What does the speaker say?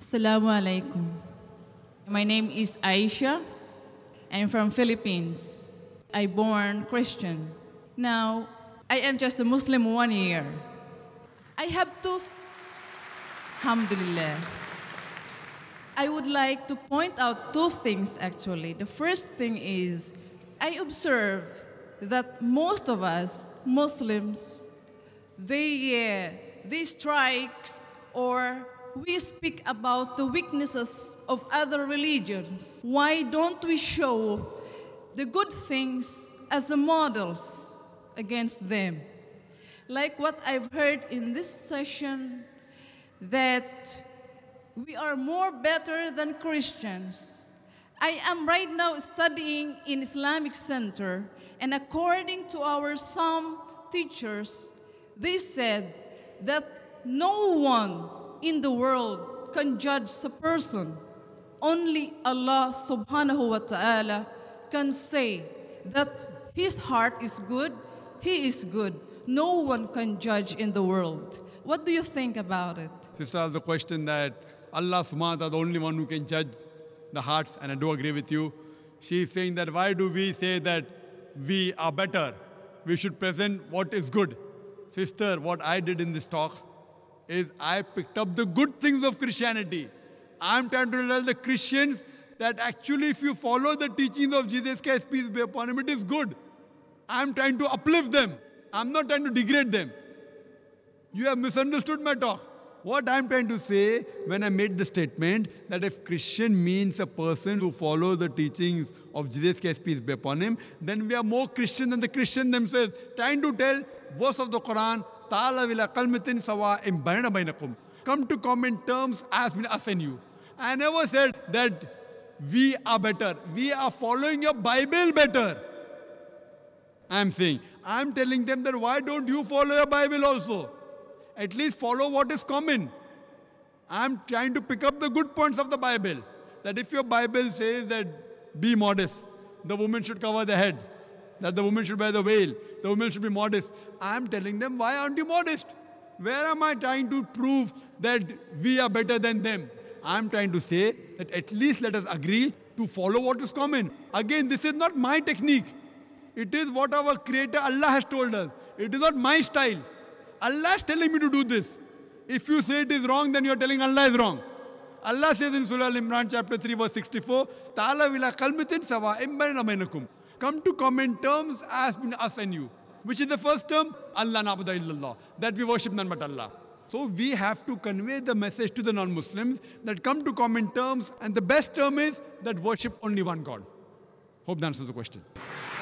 Assalamu alaikum. My name is Aisha. I'm from Philippines. I born Christian. Now, I am just a Muslim one year. I have two, alhamdulillah. I would like to point out two things actually. The first thing is, I observe that most of us, Muslims, they, uh, they strikes or we speak about the weaknesses of other religions, why don't we show the good things as the models against them? Like what I've heard in this session, that we are more better than Christians. I am right now studying in Islamic Center, and according to our some teachers, they said that no one in the world can judge a person. Only Allah subhanahu wa ta'ala can say that his heart is good, he is good. No one can judge in the world. What do you think about it? Sister has a question that Allah subhanahu wa Taala is the only one who can judge the hearts, and I do agree with you. She is saying that why do we say that we are better? We should present what is good. Sister, what I did in this talk is I picked up the good things of Christianity. I'm trying to tell the Christians that actually if you follow the teachings of Jesus Christ, peace be upon him, it is good. I'm trying to uplift them. I'm not trying to degrade them. You have misunderstood my talk. What I'm trying to say when I made the statement that if Christian means a person who follows the teachings of Jesus Christ, peace be upon him, then we are more Christian than the Christian themselves, trying to tell verse of the Quran kalmitin sawa Come to common terms as are saying you. I never said that we are better. We are following your Bible better. I'm saying. I'm telling them that why don't you follow your Bible also? At least follow what is common. I'm trying to pick up the good points of the Bible. That if your Bible says that be modest, the woman should cover the head that the woman should wear the veil, the woman should be modest. I'm telling them, why aren't you modest? Where am I trying to prove that we are better than them? I'm trying to say that at least let us agree to follow what is common. Again, this is not my technique. It is what our Creator Allah has told us. It is not my style. Allah is telling me to do this. If you say it is wrong, then you are telling Allah is wrong. Allah says in Surah Al Imran, chapter 3, verse 64, Ta'ala sawa come to common terms as between us and you. Which is the first term? Allah nabada illallah. That we worship none but Allah. So we have to convey the message to the non-Muslims that come to common terms and the best term is that worship only one God. Hope that answers the question.